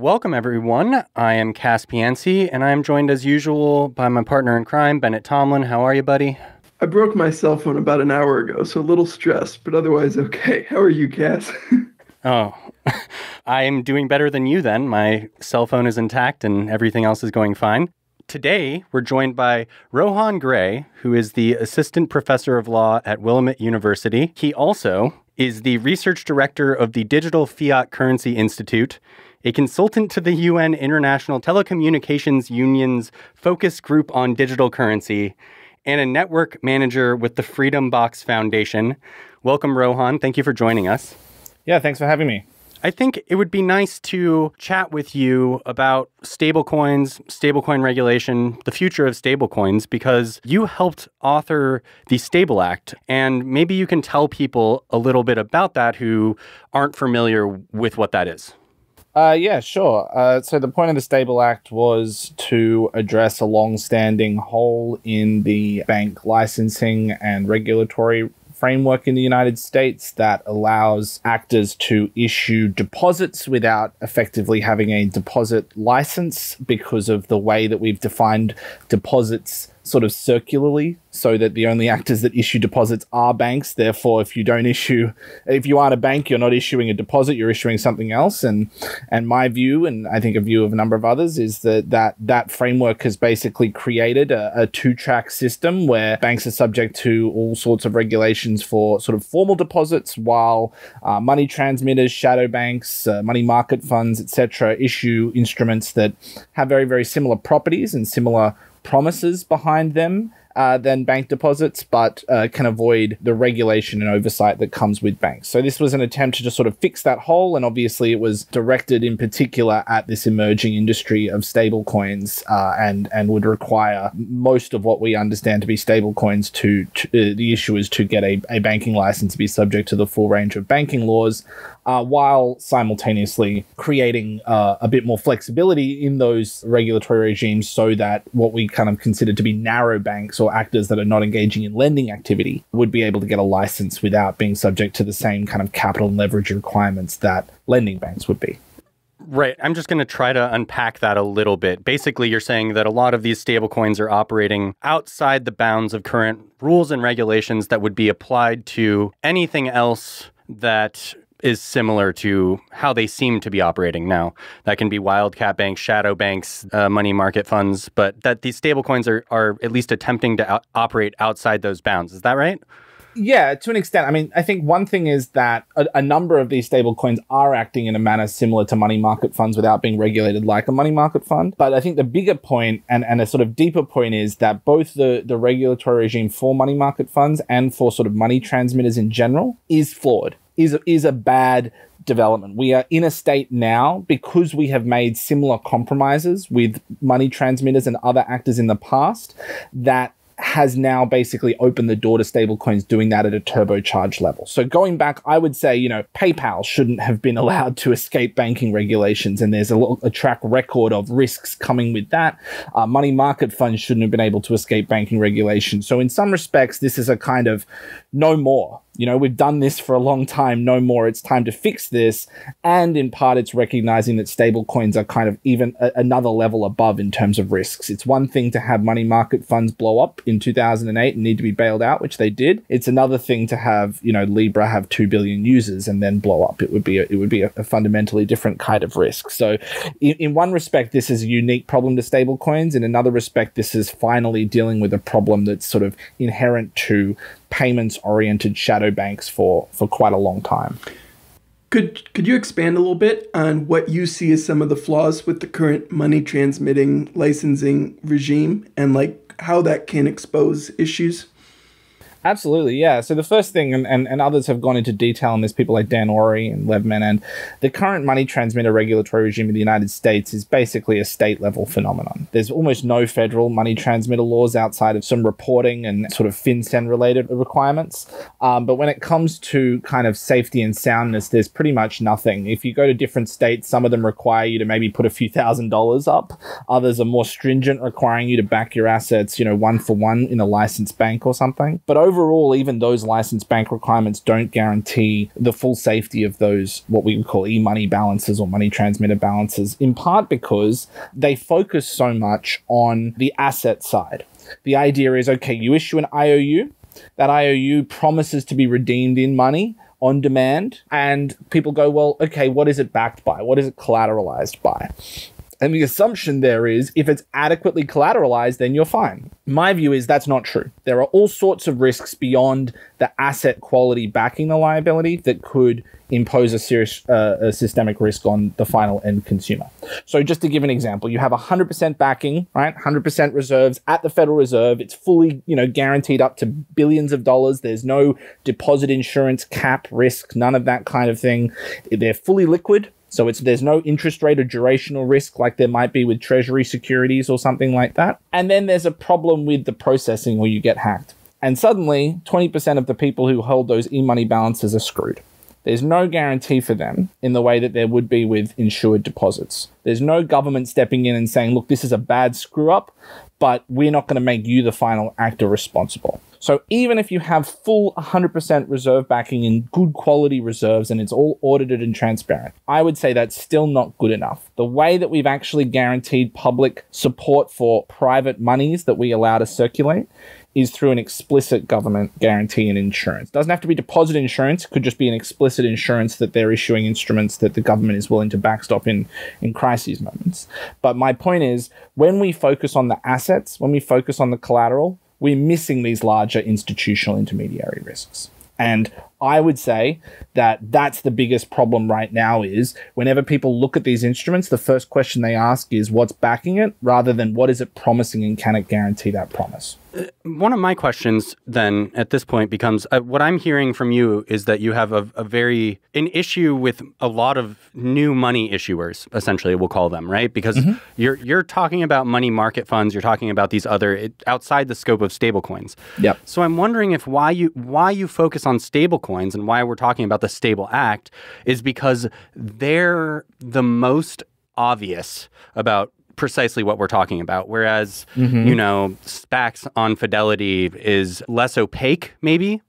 Welcome, everyone. I am Cass Piancy, and I am joined as usual by my partner in crime, Bennett Tomlin. How are you, buddy? I broke my cell phone about an hour ago, so a little stressed, but otherwise okay. How are you, Cass? oh, I am doing better than you then. My cell phone is intact and everything else is going fine. Today, we're joined by Rohan Gray, who is the Assistant Professor of Law at Willamette University. He also is the Research Director of the Digital Fiat Currency Institute a consultant to the UN International Telecommunications Union's focus group on digital currency, and a network manager with the Freedom Box Foundation. Welcome, Rohan. Thank you for joining us. Yeah, thanks for having me. I think it would be nice to chat with you about stablecoins, stablecoin regulation, the future of stablecoins, because you helped author the Stable Act. And maybe you can tell people a little bit about that who aren't familiar with what that is. Uh, yeah, sure. Uh, so the point of the Stable Act was to address a long-standing hole in the bank licensing and regulatory framework in the United States that allows actors to issue deposits without effectively having a deposit license because of the way that we've defined deposits sort of circularly so that the only actors that issue deposits are banks. Therefore, if you don't issue, if you aren't a bank, you're not issuing a deposit, you're issuing something else. And, and my view, and I think a view of a number of others, is that that, that framework has basically created a, a two track system where banks are subject to all sorts of regulations for sort of formal deposits while uh, money transmitters, shadow banks, uh, money market funds, etc., issue instruments that have very, very similar properties and similar promises behind them uh, than bank deposits, but uh, can avoid the regulation and oversight that comes with banks. So, this was an attempt to just sort of fix that hole. And obviously, it was directed in particular at this emerging industry of stablecoins uh, and, and would require most of what we understand to be stablecoins to, to uh, the issuers to get a, a banking license to be subject to the full range of banking laws uh, while simultaneously creating uh, a bit more flexibility in those regulatory regimes so that what we kind of consider to be narrow banks or actors that are not engaging in lending activity would be able to get a license without being subject to the same kind of capital and leverage requirements that lending banks would be. Right. I'm just going to try to unpack that a little bit. Basically, you're saying that a lot of these stablecoins are operating outside the bounds of current rules and regulations that would be applied to anything else that is similar to how they seem to be operating now. That can be wildcat banks, shadow banks, uh, money market funds, but that these stablecoins are, are at least attempting to out operate outside those bounds. Is that right? Yeah, to an extent. I mean, I think one thing is that a, a number of these stablecoins are acting in a manner similar to money market funds without being regulated like a money market fund. But I think the bigger point and, and a sort of deeper point is that both the, the regulatory regime for money market funds and for sort of money transmitters in general is flawed is is a bad development. We are in a state now because we have made similar compromises with money transmitters and other actors in the past that has now basically opened the door to stablecoins doing that at a turbocharged level. So going back, I would say, you know, PayPal shouldn't have been allowed to escape banking regulations. And there's a, a track record of risks coming with that. Uh, money market funds shouldn't have been able to escape banking regulations. So in some respects, this is a kind of no more. You know, we've done this for a long time, no more. It's time to fix this. And in part, it's recognizing that stablecoins are kind of even a- another level above in terms of risks. It's one thing to have money market funds blow up in 2008 and need to be bailed out, which they did. It's another thing to have, you know, Libra have 2 billion users and then blow up. It would be a, it would be a, a fundamentally different kind of risk. So in, in one respect, this is a unique problem to stablecoins. In another respect, this is finally dealing with a problem that's sort of inherent to payments oriented shadow banks for for quite a long time. Could could you expand a little bit on what you see as some of the flaws with the current money transmitting licensing regime and like how that can expose issues? Absolutely, yeah. So the first thing, and, and, and, others have gone into detail on this, people like Dan Ori and Levman, and the current money transmitter regulatory regime in the United States is basically a state level phenomenon. There's almost no federal money transmitter laws outside of some reporting and sort of FinCEN related requirements. Um, but when it comes to kind of safety and soundness, there's pretty much nothing. If you go to different states, some of them require you to maybe put a few thousand dollars up, others are more stringent, requiring you to back your assets, you know, one for one in a licensed bank or something. But overall, even those licensed bank requirements don't guarantee the full safety of those, what we would call e money balances or money transmitter balances, in part because they focus so much on the asset side. The idea is okay, you issue an IOU, that IOU promises to be redeemed in money on demand, and people go, well, okay, what is it backed by? What is it collateralized by? And the assumption there is if it's adequately collateralized, then you're fine. My view is that's not true. There are all sorts of risks beyond the asset quality backing the liability that could impose a serious uh, a systemic risk on the final end consumer. So just to give an example, you have 100% backing, right? 100% reserves at the Federal Reserve. It's fully, you know, guaranteed up to billions of dollars. There's no deposit insurance cap risk, none of that kind of thing. They're fully liquid so it's there's no interest rate or durational risk like there might be with treasury securities or something like that. And then there's a problem with the processing or you get hacked. And suddenly, 20% of the people who hold those e-money balances are screwed. There's no guarantee for them in the way that there would be with insured deposits. There's no government stepping in and saying, look, this is a bad screw up, but we're not going to make you the final actor responsible. So even if you have full 100% reserve backing and good quality reserves and it's all audited and transparent, I would say that's still not good enough. The way that we've actually guaranteed public support for private monies that we allow to circulate is through an explicit government guarantee and insurance. Doesn't have to be deposit insurance, could just be an explicit insurance that they're issuing instruments that the government is willing to backstop in in crises moments. But my point is when we focus on the assets, when we focus on the collateral, we're missing these larger institutional intermediary risks. And I would say that that's the biggest problem right now is whenever people look at these instruments, the first question they ask is what's backing it rather than what is it promising and can it guarantee that promise? One of my questions then at this point becomes uh, what I'm hearing from you is that you have a, a, very an issue with a lot of new money issuers, essentially we'll call them, right? Because mm-hmm. you're you're talking about money market funds, you're talking about these other it, outside the scope of stablecoins. Yeah. So I'm wondering if why you why you focus on stablecoins and why we're talking about the Stable Act is because they're the most obvious about precisely what we're talking about. Whereas, mm-hmm. you know, SPACs on Fidelity is less opaque, maybe.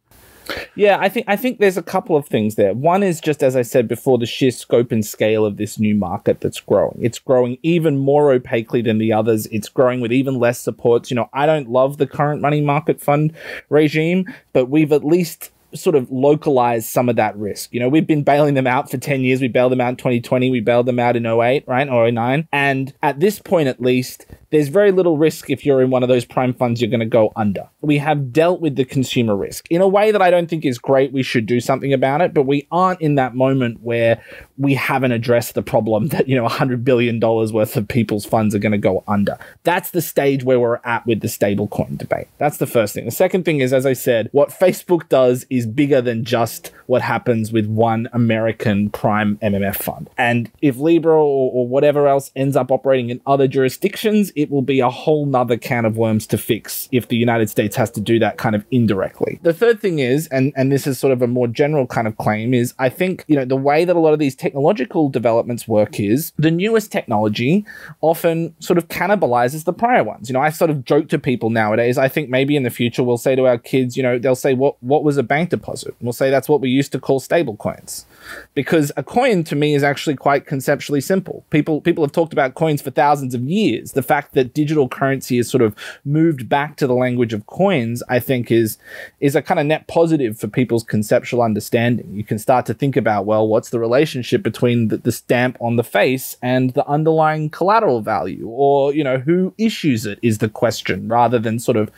Yeah, I think I think there's a couple of things there. One is just as I said before, the sheer scope and scale of this new market that's growing. It's growing even more opaquely than the others. It's growing with even less supports. You know, I don't love the current money market fund regime, but we've at least sort of localize some of that risk. You know, we've been bailing them out for 10 years. We bailed them out in 2020. We bailed them out in 08, right? Or 09. And at this point, at least, there's very little risk if you're in one of those prime funds, you're going to go under. We have dealt with the consumer risk in a way that I don't think is great. We should do something about it, but we aren't in that moment where we haven't addressed the problem that, you know, $100 billion worth of people's funds are going to go under. That's the stage where we're at with the stablecoin debate. That's the first thing. The second thing is, as I said, what Facebook does is bigger than just what happens with one American prime MMF fund. And if Libra or, or whatever else ends up operating in other jurisdictions, it will be a whole nother can of worms to fix if the United States has to do that kind of indirectly. The third thing is, and, and this is sort of a more general kind of claim, is I think, you know, the way that a lot of these technological developments work is the newest technology often sort of cannibalizes the prior ones. You know, I sort of joke to people nowadays, I think maybe in the future we'll say to our kids, you know, they'll say, what, what was a bank deposit? And we'll say that's what we used to call stable coins because a coin to me is actually quite conceptually simple. People people have talked about coins for thousands of years. The fact that digital currency is sort of moved back to the language of coins, I think, is is a kind of net positive for people's conceptual understanding. You can start to think about well, what's the relationship between the, the stamp on the face and the underlying collateral value, or you know, who issues it is the question, rather than sort of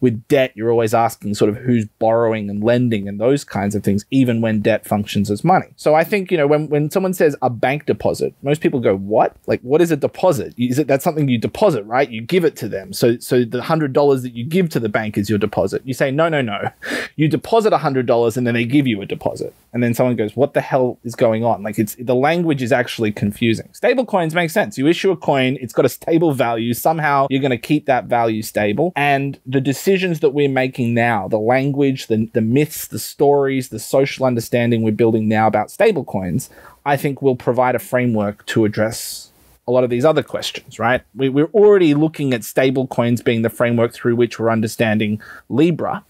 with debt, you're always asking sort of who's borrowing and lending and those kinds of things, even when debt functions as money. So I think, you know, when, when someone says a bank deposit, most people go, what? Like, what is a deposit? Is it that's something you deposit, right? You give it to them. So, so the hundred dollars that you give to the bank is your deposit. You say, no, no, no. You deposit a hundred dollars and then they give you a deposit. And then someone goes, what the hell is going on? Like it's, the language is actually confusing. Stable coins make sense. You issue a coin, it's got a stable value. Somehow you're going to keep that value stable. And the decisions that we're making now, the language, the, the myths, the stories, the social understanding we're building now about stablecoins, I think will provide a framework to address a lot of these other questions, right? We, are already looking at stablecoins being the framework through which we're understanding Libra,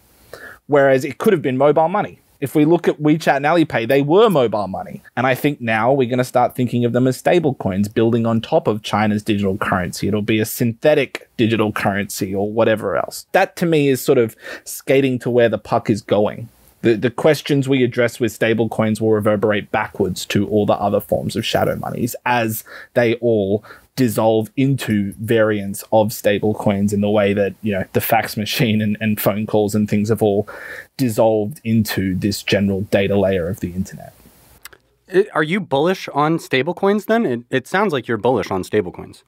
whereas it could have been mobile money. If we look at WeChat and Alipay, they were mobile money. And I think now we're going to start thinking of them as stablecoins building on top of China's digital currency. It'll be a synthetic digital currency or whatever else. That to me is sort of skating to where the puck is going the, the questions we address with stablecoins will reverberate backwards to all the other forms of shadow monies as they all dissolve into variants of stablecoins in the way that you know the fax machine and, and phone calls and things have all dissolved into this general data layer of the internet. Are you bullish on stablecoins then? It, it sounds like you're bullish on stablecoins.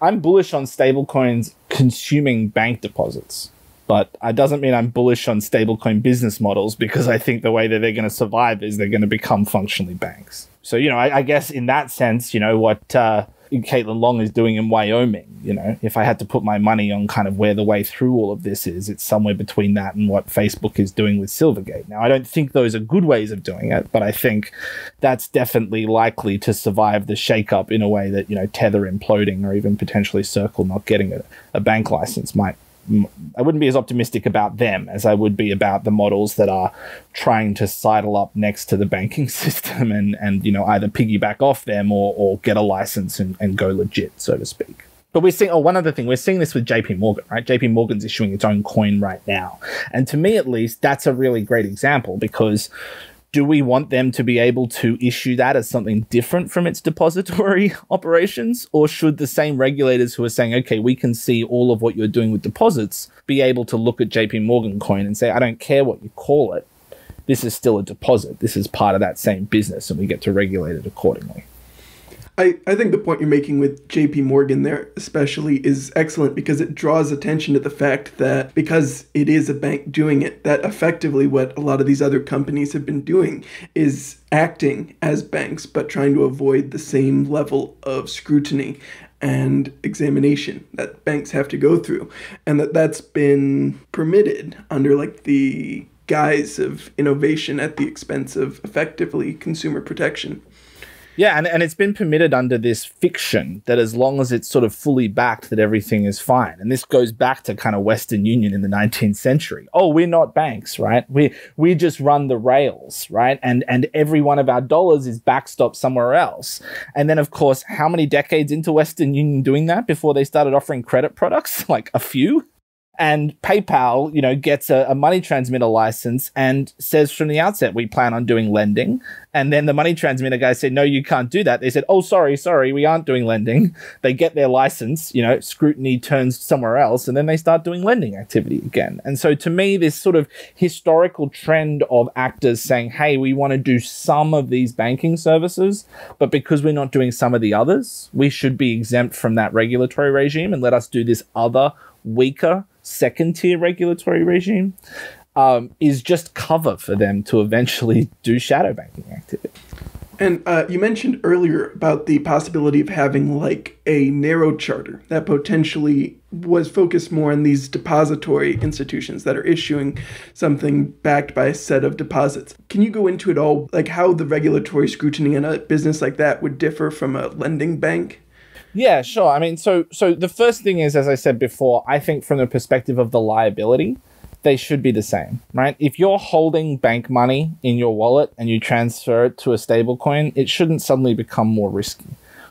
I'm bullish on stablecoins consuming bank deposits. But it doesn't mean I'm bullish on stablecoin business models because I think the way that they're going to survive is they're going to become functionally banks. So, you know, I, I guess in that sense, you know, what uh, Caitlin Long is doing in Wyoming, you know, if I had to put my money on kind of where the way through all of this is, it's somewhere between that and what Facebook is doing with Silvergate. Now, I don't think those are good ways of doing it, but I think that's definitely likely to survive the shakeup in a way that, you know, Tether imploding or even potentially Circle not getting a, a bank license might I wouldn't be as optimistic about them as I would be about the models that are trying to sidle up next to the banking system and and you know either piggyback off them or or get a license and, and go legit, so to speak. But we're seeing, oh, one other thing, we're seeing this with JP Morgan, right? JP Morgan's issuing its own coin right now. And to me, at least, that's a really great example because do we want them to be able to issue that as something different from its depository operations? Or should the same regulators who are saying, okay, we can see all of what you're doing with deposits be able to look at JP Morgan coin and say, I don't care what you call it. This is still a deposit. This is part of that same business, and we get to regulate it accordingly. I, I think the point you're making with JP Morgan there, especially, is excellent because it draws attention to the fact that because it is a bank doing it, that effectively what a lot of these other companies have been doing is acting as banks, but trying to avoid the same level of scrutiny and examination that banks have to go through. And that that's been permitted under like the guise of innovation at the expense of effectively consumer protection. Yeah, and, and it's been permitted under this fiction that as long as it's sort of fully backed, that everything is fine. And this goes back to kind of Western Union in the 19th century. Oh, we're not banks, right? We we just run the rails, right? And and every one of our dollars is backstop somewhere else. And then of course, how many decades into Western Union doing that before they started offering credit products? Like a few. And PayPal, you know, gets a, a, money transmitter license and says from the outset, we plan on doing lending. And then the money transmitter guy said, no, you can't do that. They said, oh, sorry, sorry, we aren't doing lending. They get their license, you know, scrutiny turns somewhere else, and then they start doing lending activity again. And so to me, this sort of historical trend of actors saying, hey, we want to do some of these banking services, but because we're not doing some of the others, we should be exempt from that regulatory regime and let us do this other weaker second tier regulatory regime um, is just cover for them to eventually do shadow banking activity. And uh, you mentioned earlier about the possibility of having like a narrow charter that potentially was focused more on these depository institutions that are issuing something backed by a set of deposits. Can you go into it all, like how the regulatory scrutiny in a business like that would differ from a lending bank? Yeah, sure. I mean, so so the first thing is, as I said before, I think from the perspective of the liability, they should be the same, right? If you're holding bank money in your wallet and you transfer it to a stablecoin, it shouldn't suddenly become more risky.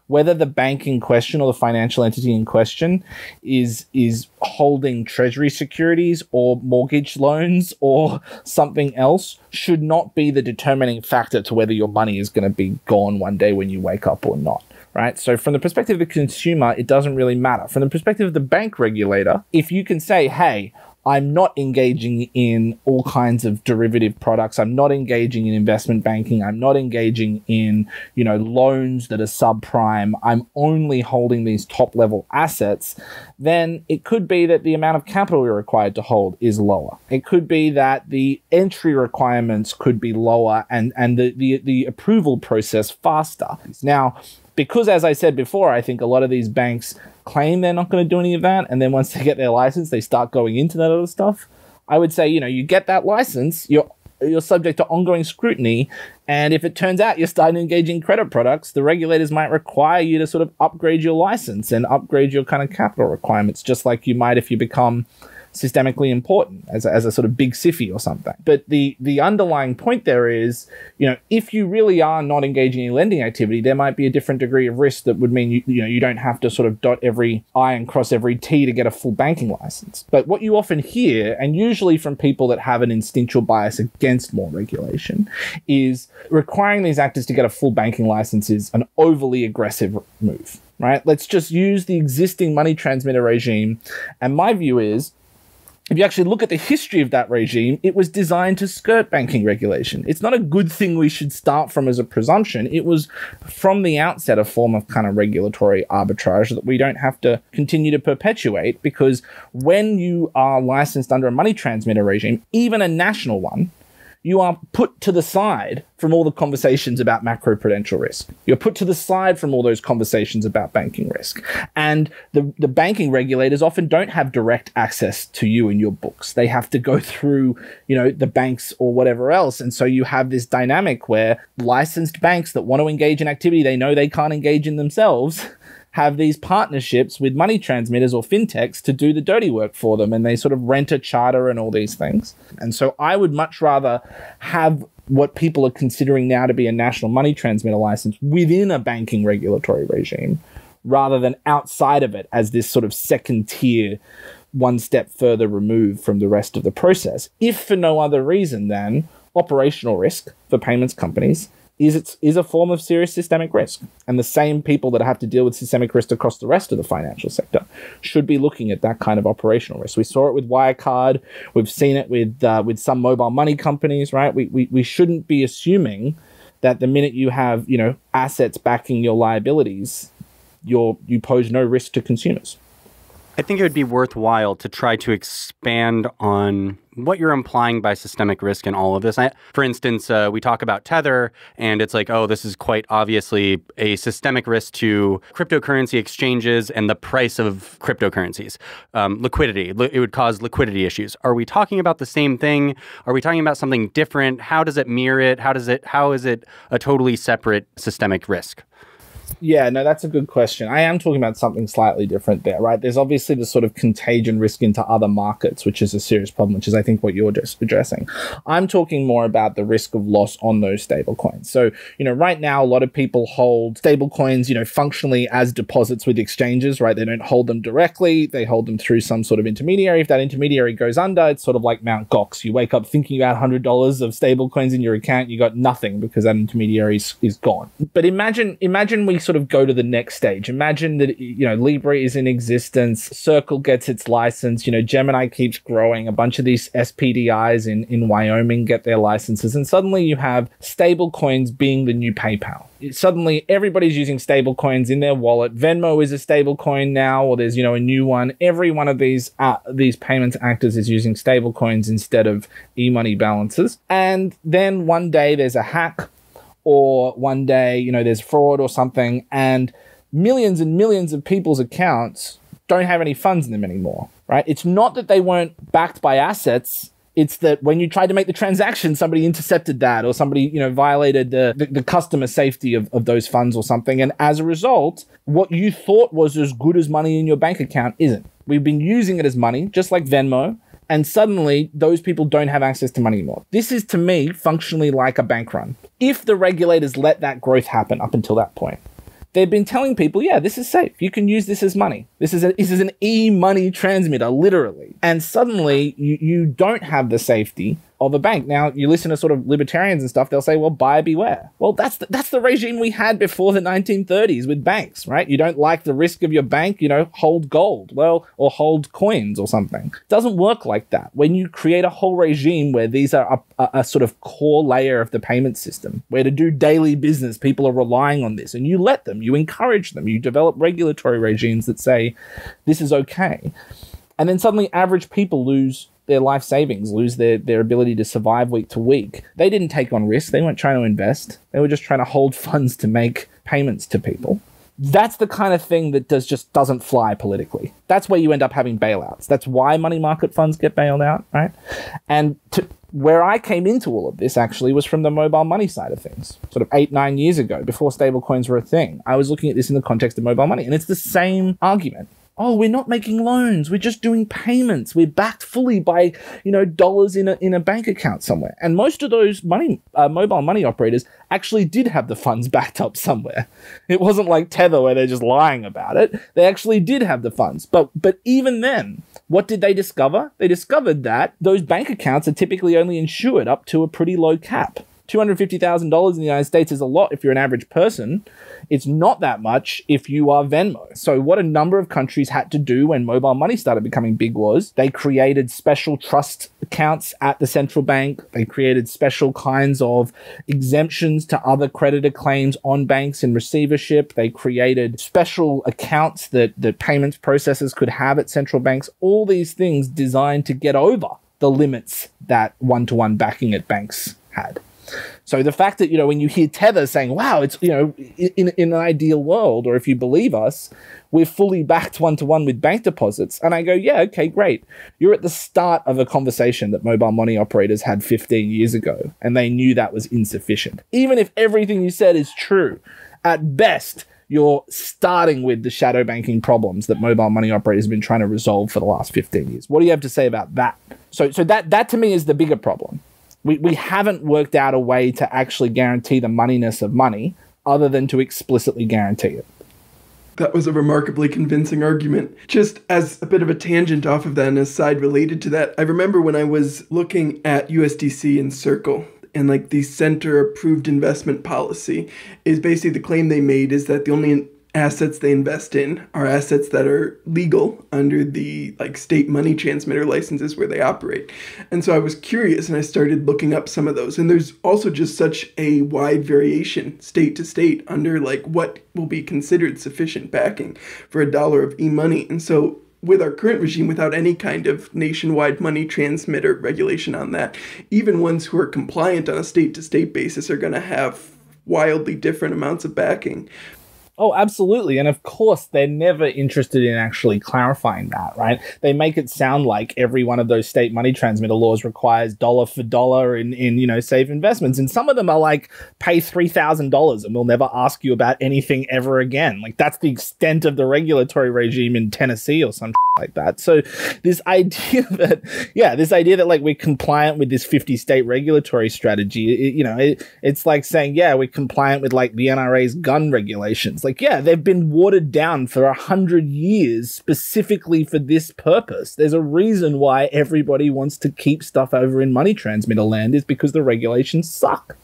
Whether the bank in question or the financial entity in question is is holding treasury securities or mortgage loans or something else should not be the determining factor to whether your money is going to be gone one day when you wake up or not right? So from the perspective of the consumer, it doesn't really matter. From the perspective of the bank regulator, if you can say, hey, I'm not engaging in all kinds of derivative products. I'm not engaging in investment banking. I'm not engaging in, you know, loans that are subprime. I'm only holding these top level assets. Then it could be that the amount of capital you're required to hold is lower. It could be that the entry requirements could be lower and, and the, the, the approval process faster. Now, because as I said before, I think a lot of these banks claim they're not going to do any of that, and then once they get their license, they start going into that other stuff. I would say, you know, you get that license, you're you're subject to ongoing scrutiny, and if it turns out you're starting to engage in credit products, the regulators might require you to sort of upgrade your license and upgrade your kind of capital requirements, just like you might if you become systemically important as a, as a sort of big SIFI or something. But the, the underlying point there is, you know, if you really are not engaging in lending activity, there might be a different degree of risk that would mean you, you know, you don't have to sort of dot every I and cross every T to get a full banking license. But what you often hear, and usually from people that have an instinctual bias against more regulation, is requiring these actors to get a full banking license is an overly aggressive move right? Let's just use the existing money transmitter regime. And my view is if you actually look at the history of that regime, it was designed to skirt banking regulation. It's not a good thing we should start from as a presumption. It was from the outset a form of kind of regulatory arbitrage that we don't have to continue to perpetuate because when you are licensed under a money transmitter regime, even a national one, you are put to the side from all the conversations about macroprudential risk. You're put to the side from all those conversations about banking risk. And the, the banking regulators often don't have direct access to you and your books. They have to go through, you know, the banks or whatever else. And so you have this dynamic where licensed banks that want to engage in activity they know they can't engage in themselves have these partnerships with money transmitters or fintechs to do the dirty work for them. And they sort of rent a charter and all these things. And so I would much rather have what people are considering now to be a national money transmitter license within a banking regulatory regime rather than outside of it as this sort of second tier, one step further removed from the rest of the process. If for no other reason than operational risk for payments companies is it's a form of serious systemic risk. And the same people that have to deal with systemic risk across the rest of the financial sector should be looking at that kind of operational risk. We saw it with Wirecard. We've seen it with uh, with some mobile money companies. Right? We, we we shouldn't be assuming that the minute you have you know assets backing your liabilities, you you pose no risk to consumers. I think it would be worthwhile to try to expand on what you're implying by systemic risk in all of this. I, for instance, uh, we talk about Tether, and it's like, oh, this is quite obviously a systemic risk to cryptocurrency exchanges and the price of cryptocurrencies. Um, liquidity, li it would cause liquidity issues. Are we talking about the same thing? Are we talking about something different? How does it mirror it? How does it? How is it a totally separate systemic risk? Yeah, no, that's a good question. I am talking about something slightly different there, right? There's obviously the sort of contagion risk into other markets, which is a serious problem, which is, I think, what you're just addressing. I'm talking more about the risk of loss on those stablecoins. So, you know, right now, a lot of people hold stablecoins, you know, functionally as deposits with exchanges, right? They don't hold them directly, they hold them through some sort of intermediary. If that intermediary goes under, it's sort of like Mount Gox. You wake up thinking about $100 of stablecoins in your account, you got nothing because that intermediary is, is gone. But imagine, imagine we we sort of go to the next stage? Imagine that, you know, Libra is in existence, Circle gets its license, you know, Gemini keeps growing, a bunch of these SPDIs in, in Wyoming get their licenses, and suddenly you have stable coins being the new PayPal. suddenly everybody's using stable coins in their wallet. Venmo is a stable coin now, or there's, you know, a new one. Every one of these, uh, these payments actors is using stable coins instead of e money balances. And then one day there's a hack or one day, you know, there's fraud or something, and millions and millions of people's accounts don't have any funds in them anymore, right? It's not that they weren't backed by assets. It's that when you tried to make the transaction, somebody intercepted that or somebody, you know, violated the, the, the customer safety of, of those funds or something. And as a result, what you thought was as good as money in your bank account isn't. We've been using it as money, just like Venmo, and suddenly those people don't have access to money anymore. This is to me functionally like a bank run. If the regulators let that growth happen up until that point, they've been telling people, yeah, this is safe. You can use this as money. This is a, this is an e-money transmitter, literally. And suddenly you, you don't have the safety of a bank. Now, you listen to sort of libertarians and stuff, they'll say, well, buyer beware. Well, that's the, that's the regime we had before the 1930s with banks, right? You don't like the risk of your bank, you know, hold gold, well, or hold coins or something. It doesn't work like that. When you create a whole regime where these are a, a, a sort of core layer of the payment system, where to do daily business, people are relying on this, and you let them, you encourage them, you develop regulatory regimes that say this is okay. And then suddenly average people lose their life savings, lose their, their ability to survive week to week. They didn't take on risk. They weren't trying to invest. They were just trying to hold funds to make payments to people. That's the kind of thing that does just doesn't fly politically. That's where you end up having bailouts. That's why money market funds get bailed out, right? And to, where I came into all of this actually was from the mobile money side of things, sort of eight, nine years ago, before stablecoins were a thing. I was looking at this in the context of mobile money, and it's the same argument oh, we're not making loans. We're just doing payments. We're backed fully by, you know, dollars in a, in a bank account somewhere. And most of those money, uh, mobile money operators actually did have the funds backed up somewhere. It wasn't like Tether where they're just lying about it. They actually did have the funds. But, but even then, what did they discover? They discovered that those bank accounts are typically only insured up to a pretty low cap. $250,000 in the United States is a lot if you're an average person. It's not that much if you are Venmo. So, what a number of countries had to do when mobile money started becoming big was they created special trust accounts at the central bank, they created special kinds of exemptions to other creditor claims on banks in receivership, they created special accounts that the payments processors could have at central banks, all these things designed to get over the limits that one to one backing at banks had. So the fact that, you know, when you hear Tether saying, wow, it's, you know, in, in an ideal world, or if you believe us, we're fully backed one to one with bank deposits. And I go, yeah, okay, great. You're at the start of a conversation that mobile money operators had 15 years ago, and they knew that was insufficient. Even if everything you said is true, at best, you're starting with the shadow banking problems that mobile money operators have been trying to resolve for the last 15 years. What do you have to say about that? So, so that, that to me is the bigger problem we, we haven't worked out a way to actually guarantee the moneyness of money other than to explicitly guarantee it. That was a remarkably convincing argument. Just as a bit of a tangent off of that and a side related to that, I remember when I was looking at USDC and Circle and like the center approved investment policy is basically the claim they made is that the only assets they invest in are assets that are legal under the like state money transmitter licenses where they operate. And so I was curious and I started looking up some of those. And there's also just such a wide variation state to state under like what will be considered sufficient backing for a dollar of e-money. And so with our current regime without any kind of nationwide money transmitter regulation on that. Even ones who are compliant on a state to state basis are going to have wildly different amounts of backing. Oh, absolutely. And of course, they're never interested in actually clarifying that, right? They make it sound like every one of those state money transmitter laws requires dollar for dollar in, in you know, safe investments. And some of them are like, pay $3,000 and we'll never ask you about anything ever again. Like, that's the extent of the regulatory regime in Tennessee or some like that. So, this idea that, yeah, this idea that like we're compliant with this 50 state regulatory strategy, it, you know, it, it's like saying, yeah, we're compliant with like the NRA's gun regulations like, yeah, they've been watered down for a hundred years specifically for this purpose. There's a reason why everybody wants to keep stuff over in money transmitter land is because the regulations suck.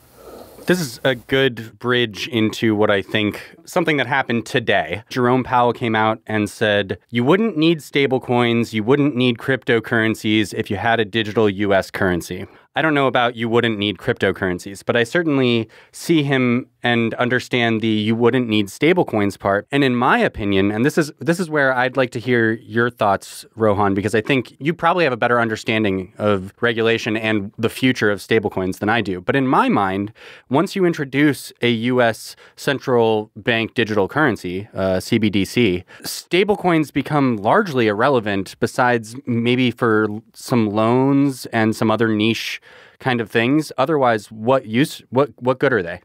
This is a good bridge into what I think something that happened today. Jerome Powell came out and said, You wouldn't need stablecoins, you wouldn't need cryptocurrencies if you had a digital US currency. I don't know about you wouldn't need cryptocurrencies, but I certainly see him and understand the you wouldn't need stablecoins part. And in my opinion, and this is this is where I'd like to hear your thoughts, Rohan, because I think you probably have a better understanding of regulation and the future of stablecoins than I do. But in my mind, once you introduce a U.S. central bank digital currency, uh, CBDC, stablecoins become largely irrelevant. Besides maybe for some loans and some other niche kind of things. Otherwise, what use? What what good are they?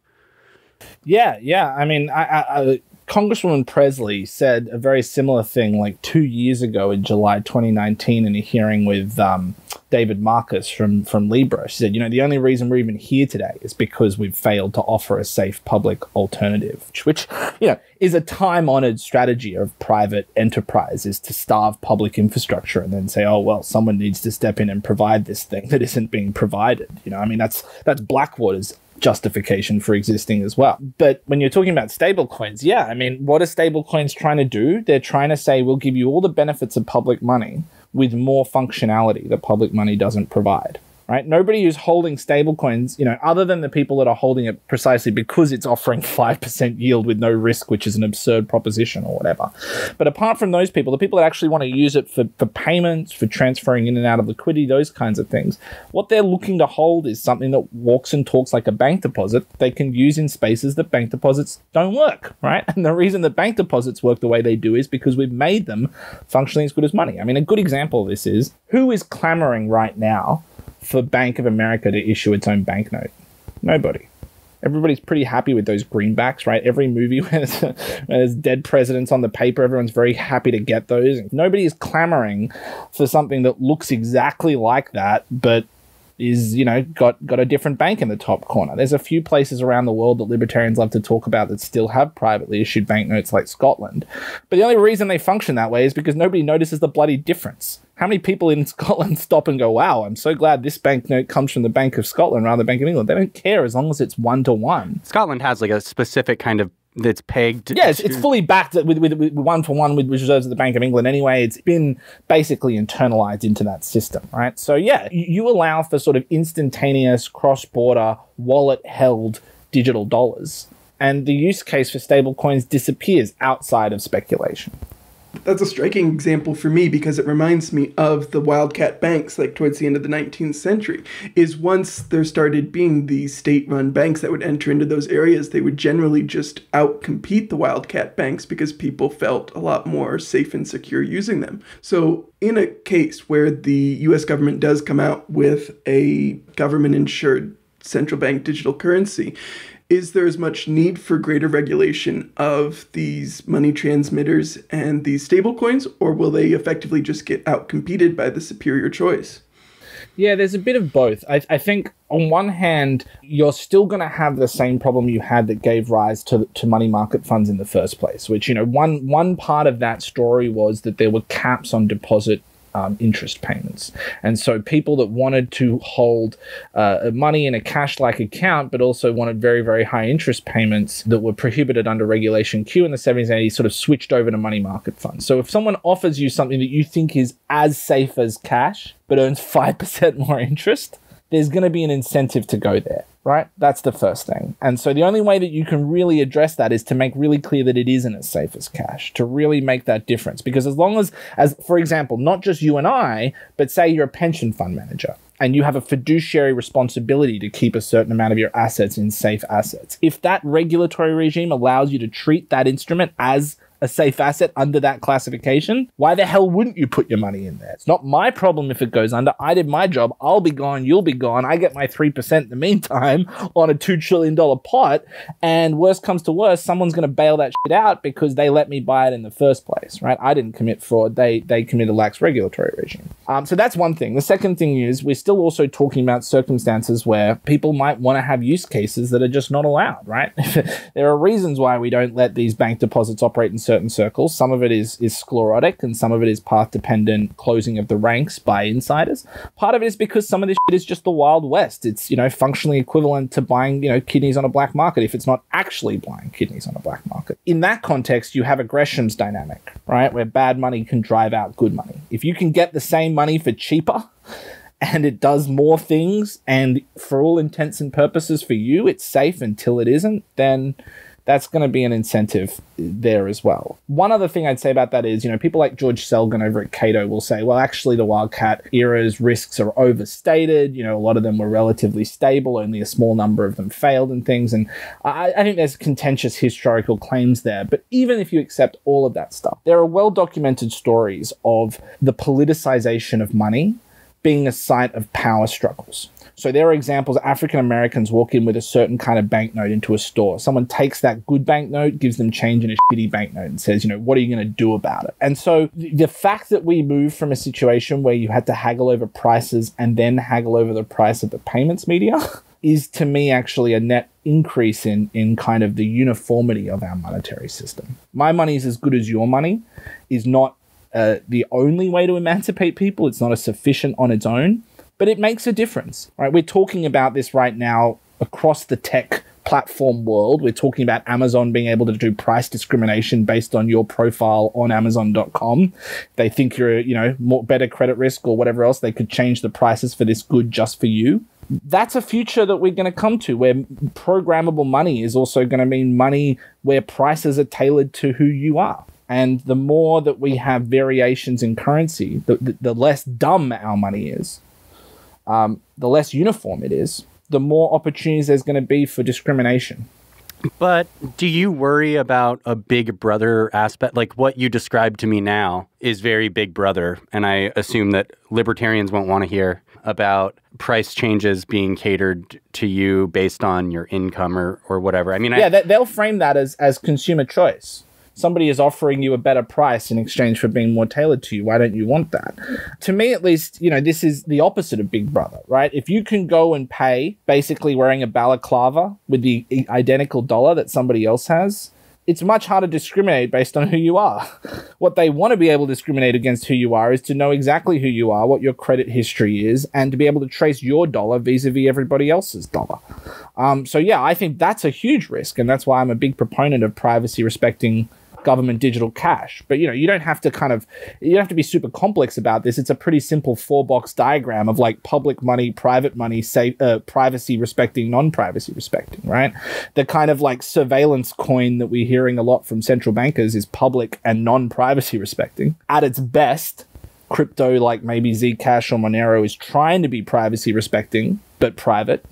Yeah, yeah. I mean, I, I, I Congresswoman Presley said a very similar thing like two years ago in July 2019 in a hearing with um, David Marcus from, from Libra. She said, You know, the only reason we're even here today is because we've failed to offer a safe public alternative, which, you know, is a time honored strategy of private enterprises to starve public infrastructure and then say, Oh, well, someone needs to step in and provide this thing that isn't being provided. You know, I mean, that's, that's Blackwater's justification for existing as well. But when you're talking about stablecoins, yeah, I mean, what are stablecoins trying to do? They're trying to say we'll give you all the benefits of public money with more functionality that public money doesn't provide right? Nobody who's holding stablecoins, you know, other than the people that are holding it precisely because it's offering 5% yield with no risk, which is an absurd proposition or whatever. But apart from those people, the people that actually want to use it for, for payments, for transferring in and out of liquidity, those kinds of things, what they're looking to hold is something that walks and talks like a bank deposit they can use in spaces that bank deposits don't work, right? And the reason that bank deposits work the way they do is because we've made them functionally as good as money. I mean, a good example of this is who is clamoring right now for Bank of America to issue its own banknote? Nobody. Everybody's pretty happy with those greenbacks, right? Every movie where there's, where there's dead presidents on the paper, everyone's very happy to get those. Nobody is clamoring for something that looks exactly like that, but is you know got got a different bank in the top corner. There's a few places around the world that libertarians love to talk about that still have privately issued banknotes like Scotland. But the only reason they function that way is because nobody notices the bloody difference. How many people in Scotland stop and go, wow, I'm so glad this banknote comes from the Bank of Scotland rather than the Bank of England? They don't care as long as it's one to one. Scotland has like a specific kind of that's pegged. Yeah, it's, it's fully backed with, with, with, one for one with reserves at the Bank of England anyway. It's been basically internalized into that system, right? So, yeah, you allow for sort of instantaneous cross border wallet held digital dollars. And the use case for stablecoins disappears outside of speculation that's a striking example for me because it reminds me of the wildcat banks like towards the end of the 19th century is once there started being these state-run banks that would enter into those areas they would generally just outcompete the wildcat banks because people felt a lot more safe and secure using them so in a case where the US government does come out with a government insured central bank digital currency is there as much need for greater regulation of these money transmitters and these stablecoins, or will they effectively just get outcompeted by the superior choice? Yeah, there's a bit of both. I, I think on one hand, you're still going to have the same problem you had that gave rise to, to money market funds in the first place. Which you know, one one part of that story was that there were caps on deposit um, interest payments. And so people that wanted to hold uh, money in a cash like account, but also wanted very, very high interest payments that were prohibited under Regulation Q in the 70s and 80s sort of switched over to money market funds. So if someone offers you something that you think is as safe as cash, but earns 5% more interest, there's going to be an incentive to go there, right? That's the first thing. And so the only way that you can really address that is to make really clear that it isn't as safe as cash, to really make that difference. Because as long as, as for example, not just you and I, but say you're a pension fund manager and you have a fiduciary responsibility to keep a certain amount of your assets in safe assets. If that regulatory regime allows you to treat that instrument as a safe asset under that classification, why the hell wouldn't you put your money in there? It's not my problem if it goes under. I did my job. I'll be gone. You'll be gone. I get my 3% in the meantime on a $2 trillion pot. And worst comes to worst, someone's going to bail that shit out because they let me buy it in the first place, right? I didn't commit fraud. They, they committed lax regulatory regime. Um, so that's one thing. The second thing is we're still also talking about circumstances where people might want to have use cases that are just not allowed, right? there are reasons why we don't let these bank deposits operate in certain circles. Some of it is is sclerotic, and some of it is path dependent closing of the ranks by insiders. Part of it is because some of this shit is just the Wild West. It's you know functionally equivalent to buying you know kidneys on a black market if it's not actually buying kidneys on a black market. In that context, you have aggression's dynamic, right, where bad money can drive out good money. If you can get the same money for cheaper. and it does more things and for all intents and purposes for you it's safe until it isn't then that's going to be an incentive there as well. One other thing I'd say about that is, you know, people like George Selgin over at Cato will say, well, actually, the Wildcat era's risks are overstated. You know, a lot of them were relatively stable, only a small number of them failed and things. And I, I think there's contentious historical claims there. But even if you accept all of that stuff, there are well documented stories of the politicization of money being a site of power struggles. So there are examples African Americans walk in with a certain kind of banknote into a store. Someone takes that good banknote, gives them change in a shitty banknote and says, you know, what are you going to do about it? And so the fact that we move from a situation where you had to haggle over prices and then haggle over the price of the payments media is to me actually a net increase in in kind of the uniformity of our monetary system. My money is as good as your money is not uh, the only way to emancipate people. It's not a sufficient on its own, but it makes a difference. Right? We're talking about this right now across the tech platform world. We're talking about Amazon being able to do price discrimination based on your profile on Amazon.com. They think you're, you know, more better credit risk or whatever else. They could change the prices for this good just for you. That's a future that we're going to come to where programmable money is also going to mean money where prices are tailored to who you are. And the more that we have variations in currency, the, the, the less dumb our money is, um, the less uniform it is, the more opportunities there's going to be for discrimination. But do you worry about a big brother aspect? Like what you described to me now is very big brother. And I assume that libertarians won't want to hear about price changes being catered to you based on your income or, or whatever. I mean, yeah, I, they'll frame that as, as consumer choice somebody is offering you a better price in exchange for being more tailored to you. Why don't you want that? To me, at least, you know, this is the opposite of Big Brother, right? If you can go and pay basically wearing a balaclava with the identical dollar that somebody else has, it's much harder to discriminate based on who you are. What they want to be able to discriminate against who you are is to know exactly who you are, what your credit history is, and to be able to trace your dollar vis a vis everybody else's dollar. Um, so, yeah, I think that's a huge risk. And that's why I'm a big proponent of privacy respecting government digital cash. But you know, you don't have to kind of you don't have to be super complex about this. It's a pretty simple four box diagram of like public money, private money, say uh, privacy respecting, non privacy respecting, right? The kind of like surveillance coin that we're hearing a lot from central bankers is public and non privacy respecting. At its best, crypto like maybe Zcash or Monero is trying to be privacy respecting but private.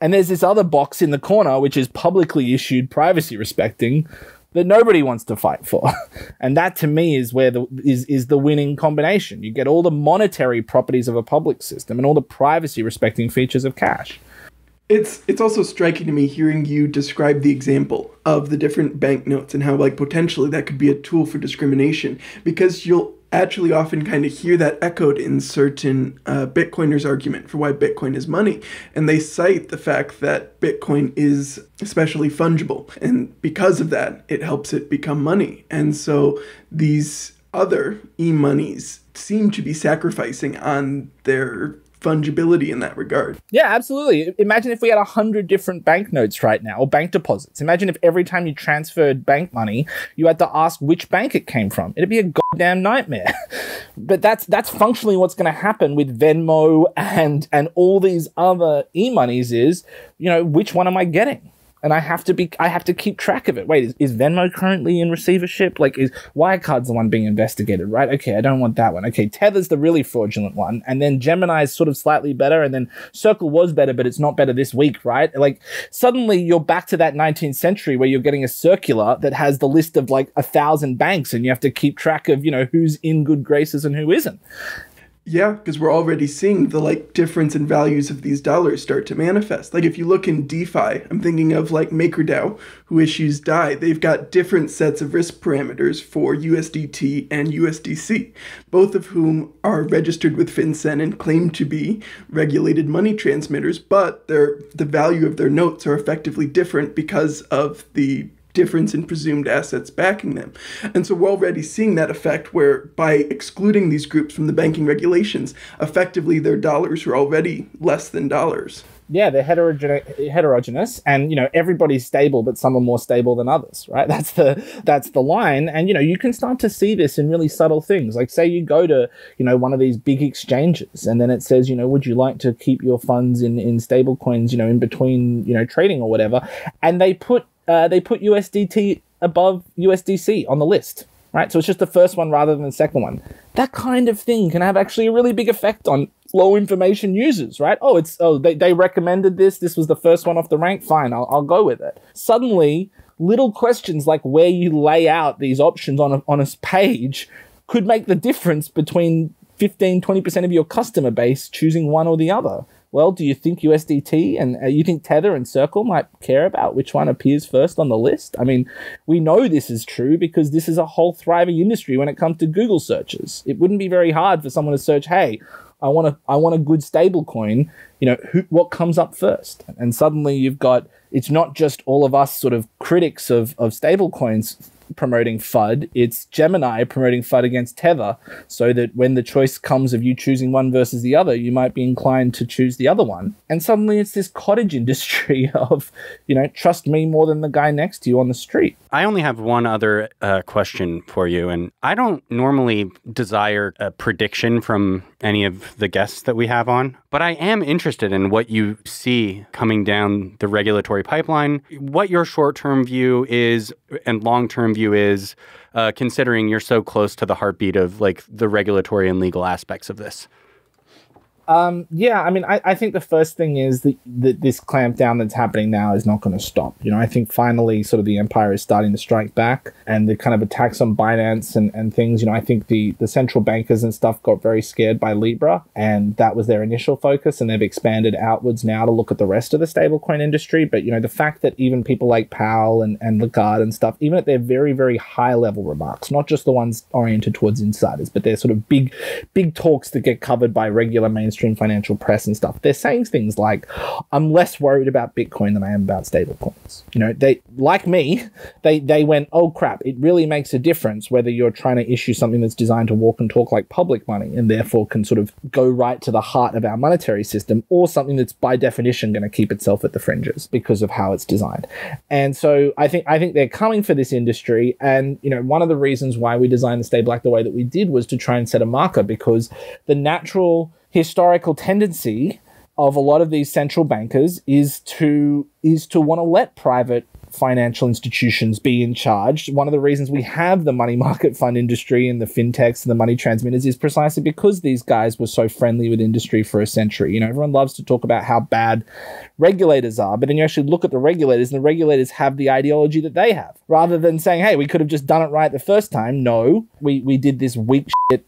And there's this other box in the corner which is publicly issued privacy respecting that nobody wants to fight for. and that to me is where the is is the winning combination. You get all the monetary properties of a public system and all the privacy respecting features of cash. It's it's also striking to me hearing you describe the example of the different banknotes and how like potentially that could be a tool for discrimination because you'll actually often kind of hear that echoed in certain uh, Bitcoiners' argument for why Bitcoin is money. And they cite the fact that Bitcoin is especially fungible. And because of that, it helps it become money. And so these other e monies seem to be sacrificing on their fungibility in that regard. Yeah, absolutely. Imagine if we had 100 different banknotes right now, or bank deposits. Imagine if every time you transferred bank money, you had to ask which bank it came from. It'd be a goddamn nightmare. but that's that's functionally what's going to happen with Venmo and and all these other e-monies is, you know, which one am I getting? and I have to be I have to keep track of it. Wait, is, is Venmo currently in receivership? Like is Wirecard's the one being investigated, right? Okay, I don't want that one. Okay, Tether's the really fraudulent one, and then Gemini's sort of slightly better, and then Circle was better, but it's not better this week, right? Like suddenly you're back to that 19th century where you're getting a circular that has the list of like a thousand banks, and you have to keep track of you know who's in good graces and who isn't. Yeah, because we're already seeing the like difference in values of these dollars start to manifest. Like if you look in DeFi, I'm thinking of like MakerDAO, who issues DAI. They've got different sets of risk parameters for USDT and USDC, both of whom are registered with FinCEN and claim to be regulated money transmitters, but their the value of their notes are effectively different because of the difference in presumed assets backing them. And so we're already seeing that effect where by excluding these groups from the banking regulations, effectively their dollars are already less than dollars. Yeah, they're heterogene- heterogeneous, and you know everybody's stable, but some are more stable than others, right? That's the that's the line, and you know you can start to see this in really subtle things. Like say you go to you know one of these big exchanges, and then it says you know would you like to keep your funds in in stable coins, you know in between you know trading or whatever, and they put uh, they put USDT above USDC on the list, right? So it's just the first one rather than the second one. That kind of thing can have actually a really big effect on low information users, right? Oh, it's oh they, they recommended this. This was the first one off the rank. Fine, I'll, I'll go with it. Suddenly, little questions like where you lay out these options on a, on a page could make the difference between 15 20% of your customer base choosing one or the other well, do you think USDT and uh, you think Tether and Circle might care about which one appears first on the list? I mean, we know this is true because this is a whole thriving industry when it comes to Google searches. It wouldn't be very hard for someone to search, hey, I want a, I want a good stablecoin." You know, who, what comes up first? And suddenly you've got, it's not just all of us sort of critics of, of stablecoins promoting FUD, it's Gemini promoting FUD against Tether, so that when the choice comes of you choosing one versus the other, you might be inclined to choose the other one. And suddenly it's this cottage industry of, you know, trust me more than the guy next to you on the street. I only have one other uh, question for you, and I don't normally desire a prediction from any of the guests that we have on. But I am interested in what you see coming down the regulatory pipeline, what your short term view is and long term view is, uh, considering you're so close to the heartbeat of like the regulatory and legal aspects of this. Um, yeah, I mean, I, I think the first thing is that, that this clampdown that's happening now is not going to stop. You know, I think finally, sort of the empire is starting to strike back, and the kind of attacks on Binance and, and things. You know, I think the the central bankers and stuff got very scared by Libra, and that was their initial focus, and they've expanded outwards now to look at the rest of the stablecoin industry. But you know, the fact that even people like Powell and and Lagarde and stuff, even at their very very high level remarks, not just the ones oriented towards insiders, but they're sort of big big talks that get covered by regular mainstream mainstream financial press and stuff, they're saying things like, I'm less worried about Bitcoin than I am about stablecoins. You know, they, like me, they, they went, oh crap, it really makes a difference whether you're trying to issue something that's designed to walk and talk like public money and therefore can sort of go right to the heart of our monetary system or something that's by definition going to keep itself at the fringes because of how it's designed. And so I think, I think they're coming for this industry. And, you know, one of the reasons why we designed the Stay Black the way that we did was to try and set a marker because the natural historical tendency of a lot of these central bankers is to is to want to let private financial institutions be in charge. One of the reasons we have the money market fund industry and the fintechs and the money transmitters is precisely because these guys were so friendly with industry for a century. You know, everyone loves to talk about how bad regulators are, but then you actually look at the regulators and the regulators have the ideology that they have. Rather than saying, hey, we could have just done it right the first time, no, we, we did this weak shit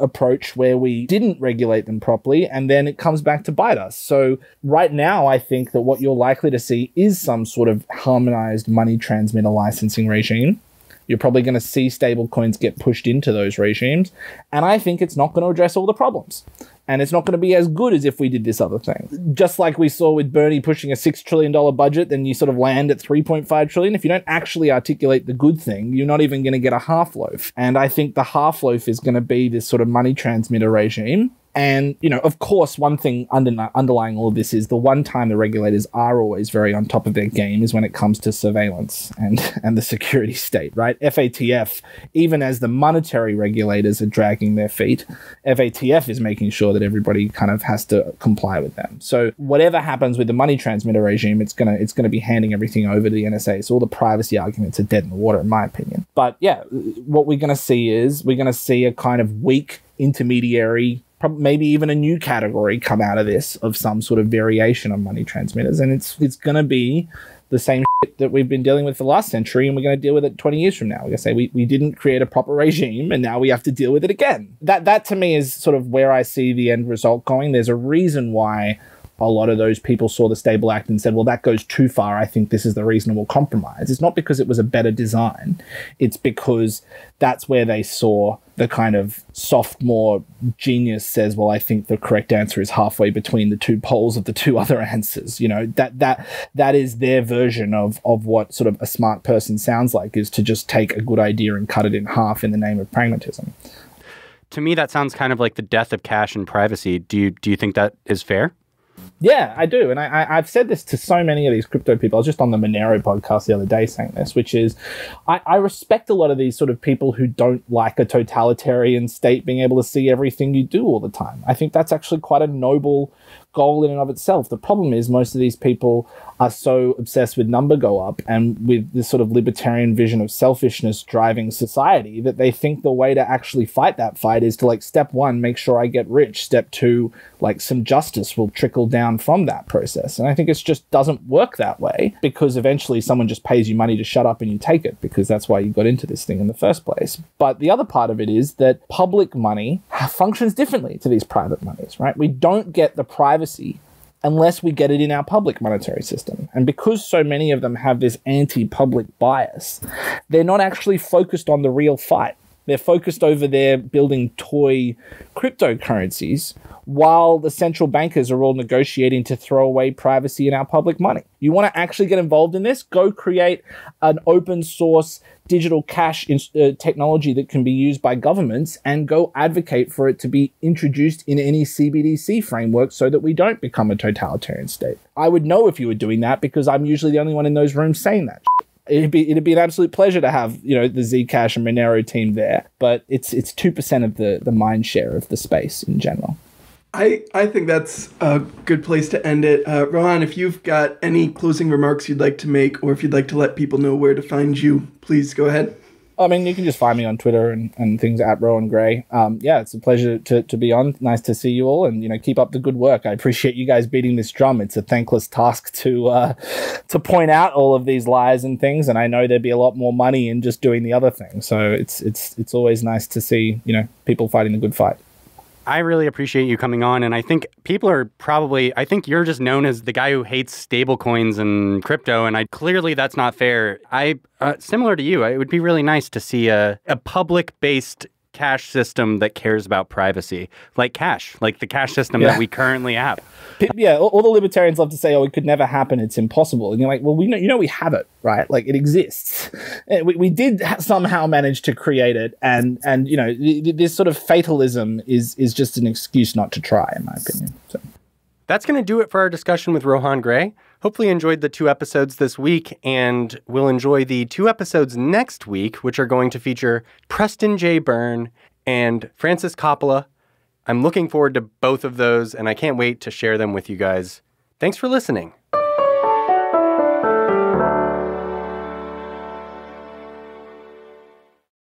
approach where we didn't regulate them properly and then it comes back to bite us. So right now I think that what you're likely to see is some sort of harmonized money transmitter licensing regime you're probably going to see stablecoins get pushed into those regimes. And I think it's not going to address all the problems. And it's not going to be as good as if we did this other thing. Just like we saw with Bernie pushing a $6 trillion budget, then you sort of land at $3.5 trillion. If you don't actually articulate the good thing, you're not even going to get a half loaf. And I think the half loaf is going to be this sort of money transmitter regime and, you know, of course, one thing under, underlying all of this is the one time the regulators are always very on top of their game is when it comes to surveillance and, and the security state, right? FATF, even as the monetary regulators are dragging their feet, FATF is making sure that everybody kind of has to comply with them. So whatever happens with the money transmitter regime, it's gonna it's gonna be handing everything over to the NSA. So all the privacy arguments are dead in the water, in my opinion. But yeah, what we're gonna see is we're gonna see a kind of weak intermediary maybe even a new category come out of this of some sort of variation on money transmitters. And it's it's going to be the same that we've been dealing with the last century, and we're going to deal with it 20 years from now. We're going to say we, we didn't create a proper regime, and now we have to deal with it again. That that to me is sort of where I see the end result going. There's a reason why a lot of those people saw the Stable Act and said, well, that goes too far. I think this is the reasonable compromise. It's not because it was a better design, it's because that's where they saw the kind of sophomore genius says, well, I think the correct answer is halfway between the two poles of the two other answers. You know, that that that is their version of of what sort of a smart person sounds like is to just take a good idea and cut it in half in the name of pragmatism. To me, that sounds kind of like the death of cash and privacy. Do you do you think that is fair? Yeah, I do, and I, I, have said this to so many of these crypto people. I was just on the Monero podcast the other day saying this, which is, I, I respect a lot of these sort of people who don't like a totalitarian state being able to see everything you do all the time. I think that's actually quite a noble goal in and of itself. The problem is most of these people are so obsessed with number go up and with this sort of libertarian vision of selfishness driving society that they think the way to actually fight that fight is to like step one, make sure I get rich. Step two, like some justice will trickle down from that process. And I think it just doesn't work that way because eventually someone just pays you money to shut up and you take it because that's why you got into this thing in the first place. But the other part of it is that public money functions differently to these private monies, right? We don't get the privacy unless we get it in our public monetary system. And because so many of them have this anti public bias, they're not actually focused on the real fight. They're focused over there building toy cryptocurrencies while the central bankers are all negotiating to throw away privacy in our public money. You want to actually get involved in this? Go create an open source digital cash in, uh, technology that can be used by governments and go advocate for it to be introduced in any CBDC framework so that we don't become a totalitarian state. I would know if you were doing that because I'm usually the only one in those rooms saying that. It'd be it'd be an absolute pleasure to have you know the Zcash and Monero team there, but it's it's two percent of the the mind share of the space in general. I, I think that's a good place to end it. Uh, Rohan, if you've got any closing remarks you'd like to make, or if you'd like to let people know where to find you, please go ahead. I mean, you can just find me on Twitter and, and things at Rowan Gray. Um, yeah, it's a pleasure to, to be on. Nice to see you all, and you know, keep up the good work. I appreciate you guys beating this drum. It's a thankless task to uh, to point out all of these lies and things, and I know there'd be a lot more money in just doing the other thing. So it's it's it's always nice to see you know people fighting the good fight. I really appreciate you coming on. And I think people are probably, I think you're just known as the guy who hates stablecoins and crypto. And I clearly that's not fair. I, uh, similar to you, it would be really nice to see a, a public based cash system that cares about privacy, like cash, like the cash system yeah. that we currently have. Yeah, all, the libertarians love to say, "Oh, it could never happen; it's impossible." And you're like, "Well, we know, you know, we have it, right? Like, it exists. Eh, we, we did somehow manage to create it, and and you know, this sort of fatalism is is just an excuse not to try, in my opinion." So. That's going to do it for our discussion with Rohan Gray. Hopefully, enjoyed the two episodes this week, and we'll enjoy the two episodes next week, which are going to feature Preston J. Byrne and Francis Coppola. I'm looking forward to both of those, and I can't wait to share them with you guys. Thanks for listening.